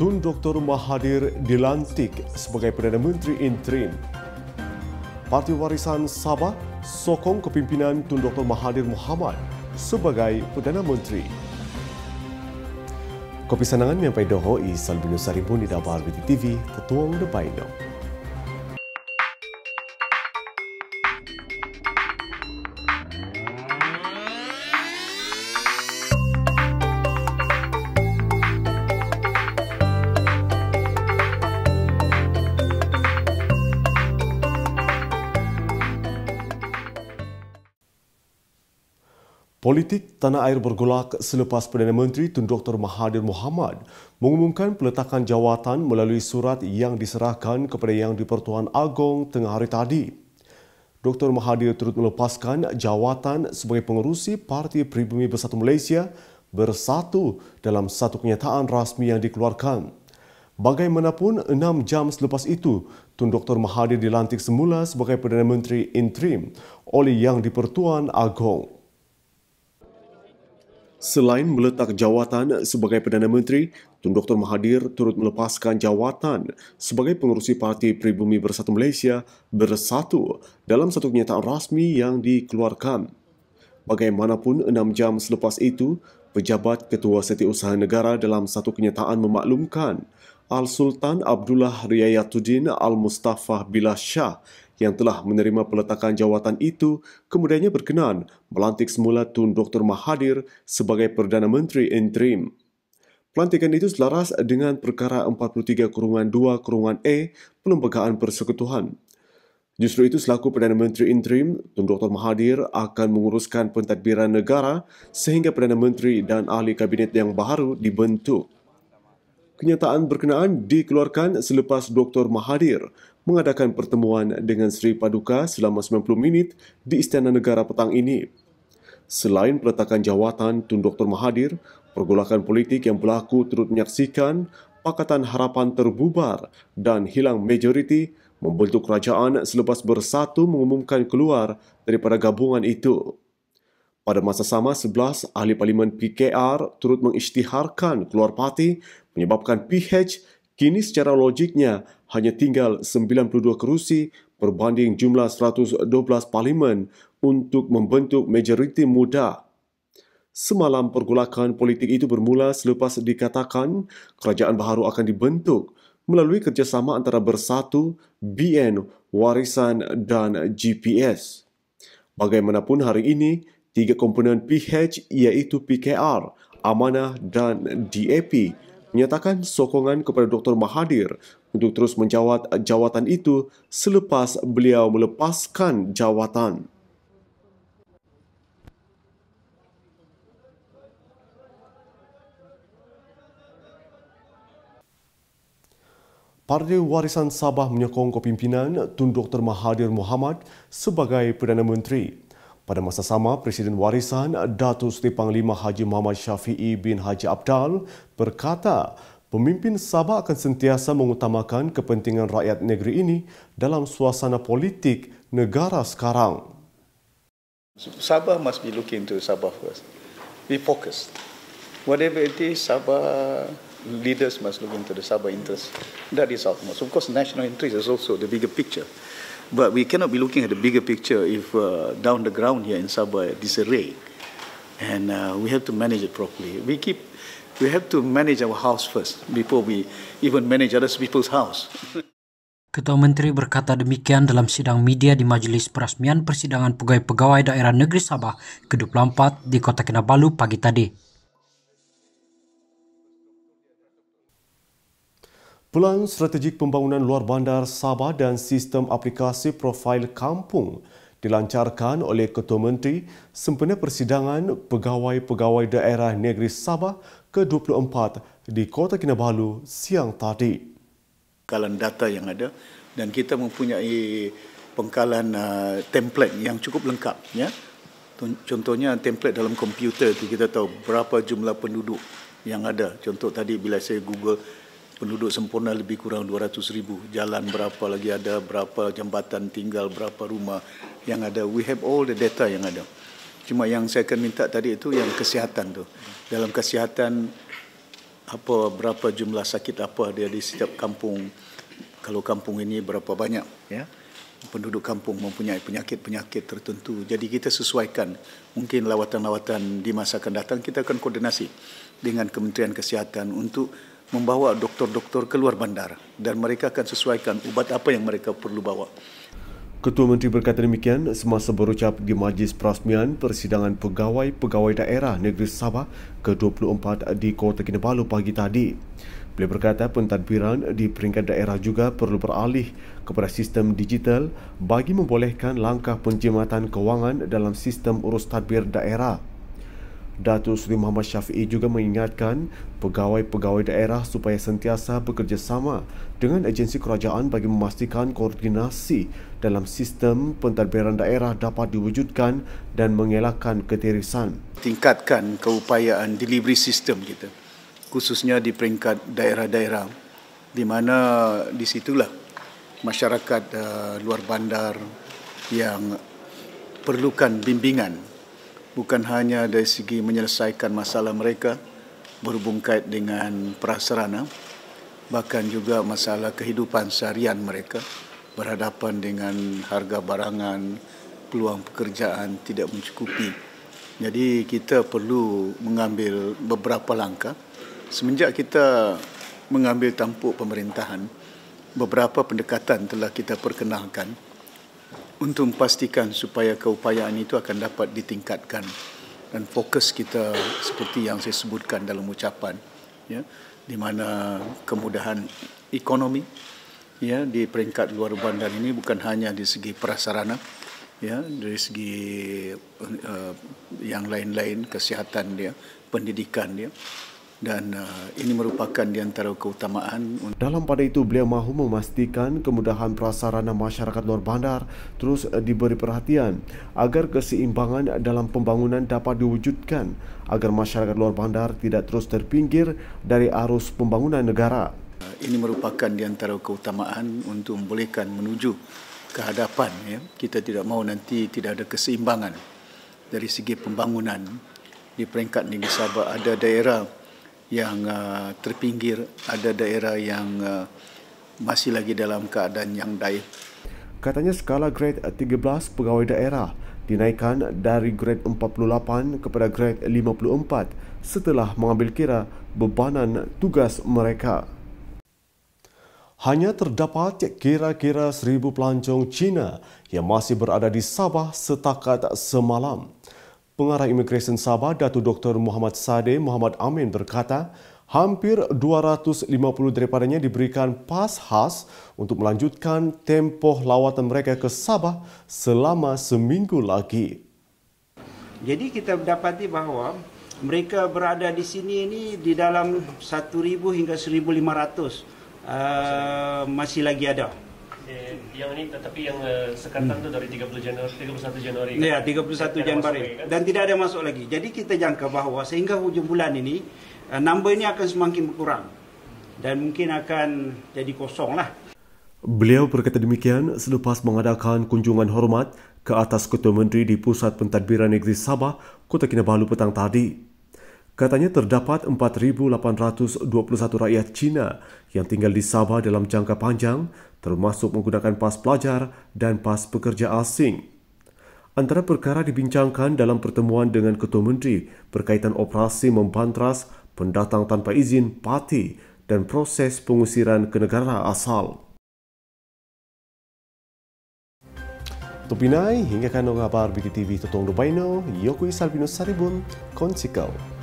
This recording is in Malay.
Tun Dr. Mahathir dilantik sebagai Perdana Menteri Interim. Parti Warisan Sabah sokong kepimpinan Tun Dr. Mahathir Mohamad sebagai Perdana Menteri. Kopi Sanangan Miampai Doho Isal Bin Nusari Bundi Dabar BTTV Ketua Udepainok. Politik tanah air bergolak selepas Perdana Menteri Tun Dr Mahathir Mohamad mengumumkan peletakan jawatan melalui surat yang diserahkan kepada Yang di-Pertuan Agong tengah hari tadi. Dr Mahathir turut melepaskan jawatan sebagai pengerusi Parti Pribumi Bersatu Malaysia bersatu dalam satu kenyataan rasmi yang dikeluarkan. Bagaimanapun, enam jam selepas itu, Tun Dr Mahathir dilantik semula sebagai Perdana Menteri Interim oleh Yang di-Pertuan Agong. Selain meletak jawatan sebagai Perdana Menteri, Tun Dr Mahathir turut melepaskan jawatan sebagai pengerusi Parti Pribumi Bersatu Malaysia Bersatu dalam satu kenyataan rasmi yang dikeluarkan. Bagaimanapun enam jam selepas itu, pejabat Ketua Setiausaha Negara dalam satu kenyataan memaklumkan Al Sultan Abdullah Riayatuddin Al Mustafa Bila Shah yang telah menerima peletakan jawatan itu kemudiannya berkenan melantik semula Tun Dr Mahathir sebagai Perdana Menteri interim. Pelantikan itu selaras dengan perkara 43-2-E Pelembagaan Persekutuan. Justru itu selaku Perdana Menteri interim, Tun Dr Mahathir akan menguruskan pentadbiran negara sehingga Perdana Menteri dan ahli kabinet yang baru dibentuk. Kenyataan berkenaan dikeluarkan selepas Dr Mahathir mengadakan pertemuan dengan Sri Paduka selama 90 minit di Istana Negara petang ini. Selain peletakan jawatan Tun Dr. Mahathir, pergolakan politik yang berlaku turut menyaksikan Pakatan Harapan terbubar dan hilang majoriti membentuk kerajaan selepas bersatu mengumumkan keluar daripada gabungan itu. Pada masa sama, 11 ahli parlimen PKR turut mengisytiharkan keluar parti menyebabkan PH kini secara logiknya hanya tinggal 92 kerusi berbanding jumlah 112 parlimen untuk membentuk majoriti muda. Semalam pergolakan politik itu bermula selepas dikatakan kerajaan baharu akan dibentuk melalui kerjasama antara Bersatu, BN, Warisan dan GPS. Bagaimanapun hari ini, tiga komponen PH iaitu PKR, Amanah dan DAP menyatakan sokongan kepada Dr. Mahathir untuk terus menjawat jawatan itu selepas beliau melepaskan jawatan. Parti Warisan Sabah menyokong kepimpinan Tun Dr. Mahathir Mohamad sebagai Perdana Menteri. Pada masa sama, Presiden Warisan Datu Seri Panglima Haji Muhammad Syafi'i bin Haji Abdal berkata pemimpin Sabah akan sentiasa mengutamakan kepentingan rakyat negeri ini dalam suasana politik negara sekarang. Sabah must be looking to Sabah first. Be focused. Whatever it is, Sabah leaders must look into the Sabah interest. That is utmost. Of course, national interest is also the bigger picture. But we cannot be looking at the bigger picture if uh, down the ground here in Sabah disarray. And uh, we have to manage it properly. We keep, we have to manage our house first before we even manage other people's house. Ketua Menteri berkata demikian dalam sidang media di Majlis Perasmian Persidangan Pegawai-Pegawai Daerah Negeri Sabah ke-24 di Kota Kinabalu pagi tadi. Pelan Strategik Pembangunan Luar Bandar Sabah dan Sistem Aplikasi Profil Kampung dilancarkan oleh Ketua Menteri sempena persidangan pegawai-pegawai daerah negeri Sabah ke-24 di Kota Kinabalu siang tadi. Pengkalan data yang ada dan kita mempunyai pengkalan uh, template yang cukup lengkap. Ya. Contohnya template dalam komputer itu kita tahu berapa jumlah penduduk yang ada. Contoh tadi bila saya google penduduk sempurna lebih kurang 200 ribu. Jalan berapa lagi ada, berapa jambatan tinggal, berapa rumah yang ada. We have all the data yang ada. Cuma yang saya akan minta tadi itu yang kesihatan tu. Dalam kesihatan, apa berapa jumlah sakit apa dia di setiap kampung. Kalau kampung ini berapa banyak. Ya. Penduduk kampung mempunyai penyakit-penyakit tertentu. Jadi kita sesuaikan. Mungkin lawatan-lawatan di masa akan datang, kita akan koordinasi dengan Kementerian Kesihatan untuk membawa doktor-doktor keluar bandar dan mereka akan sesuaikan ubat apa yang mereka perlu bawa. Ketua Menteri berkata demikian semasa berucap di Majlis Perasmian Persidangan Pegawai-Pegawai Daerah Negeri Sabah ke-24 di Kota Kinabalu pagi tadi. Beliau berkata pentadbiran di peringkat daerah juga perlu beralih kepada sistem digital bagi membolehkan langkah penjimatan kewangan dalam sistem urus tadbir daerah. Datuk Seri Muhammad Syafiee juga mengingatkan pegawai-pegawai daerah supaya sentiasa bekerjasama dengan agensi kerajaan bagi memastikan koordinasi dalam sistem pentadbiran daerah dapat diwujudkan dan mengelakkan ketirisan. Tingkatkan keupayaan delivery sistem kita khususnya di peringkat daerah-daerah di mana di situlah masyarakat uh, luar bandar yang perlukan bimbingan bukan hanya dari segi menyelesaikan masalah mereka berhubung kait dengan prasarana bahkan juga masalah kehidupan seharian mereka berhadapan dengan harga barangan peluang pekerjaan tidak mencukupi jadi kita perlu mengambil beberapa langkah semenjak kita mengambil tampuk pemerintahan beberapa pendekatan telah kita perkenalkan untuk memastikan supaya keupayaan itu akan dapat ditingkatkan dan fokus kita seperti yang saya sebutkan dalam ucapan ya di mana kemudahan ekonomi ya di peringkat luar bandar ini bukan hanya di segi prasarana ya dari segi uh, yang lain-lain kesihatan dia pendidikan dia dan uh, ini merupakan di antara keutamaan. Dalam pada itu, beliau mahu memastikan kemudahan prasarana masyarakat luar bandar terus uh, diberi perhatian agar keseimbangan dalam pembangunan dapat diwujudkan agar masyarakat luar bandar tidak terus terpinggir dari arus pembangunan negara. Uh, ini merupakan di antara keutamaan untuk membolehkan menuju ke hadapan. Ya. Kita tidak mahu nanti tidak ada keseimbangan dari segi pembangunan di peringkat negeri Sabah ada daerah yang uh, terpinggir, ada daerah yang uh, masih lagi dalam keadaan yang daif. Katanya skala grade 13 pegawai daerah dinaikkan dari grade 48 kepada grade 54 setelah mengambil kira bebanan tugas mereka. Hanya terdapat kira-kira seribu pelancong Cina yang masih berada di Sabah setakat semalam. Pengarah Imigresen Sabah Datuk Dr. Muhammad Sade Muhammad Amin berkata, hampir 250 daripadanya diberikan pas khas untuk melanjutkan tempoh lawatan mereka ke Sabah selama seminggu lagi. Jadi kita dapati bahawa mereka berada di sini ini di dalam 1000 hingga 1500 uh, masih lagi ada. Eh, yang ini tetapi yang eh, sekarang hmm. itu dari 30 Januari 31 Januari. Ya, 31 kan? Januari. Kan? Dan tidak ada masuk lagi. Jadi kita jangka bahawa sehingga hujung bulan ini eh, number ini akan semakin berkurang dan mungkin akan jadi kosong lah. Beliau berkata demikian selepas mengadakan kunjungan hormat ke atas Ketua Menteri di Pusat Pentadbiran Negeri Sabah, Kota Kinabalu petang tadi. Katanya terdapat 4,821 rakyat Cina yang tinggal di Sabah dalam jangka panjang termasuk menggunakan pas pelajar dan pas pekerja asing. Antara perkara dibincangkan dalam pertemuan dengan Ketua Menteri berkaitan operasi membantras pendatang tanpa izin parti dan proses pengusiran ke negara asal. Topinai hingga kan orang kabar BTV Totong Dubai No, Yoku Isalbinus Saribun, Konsikau. Konsikau.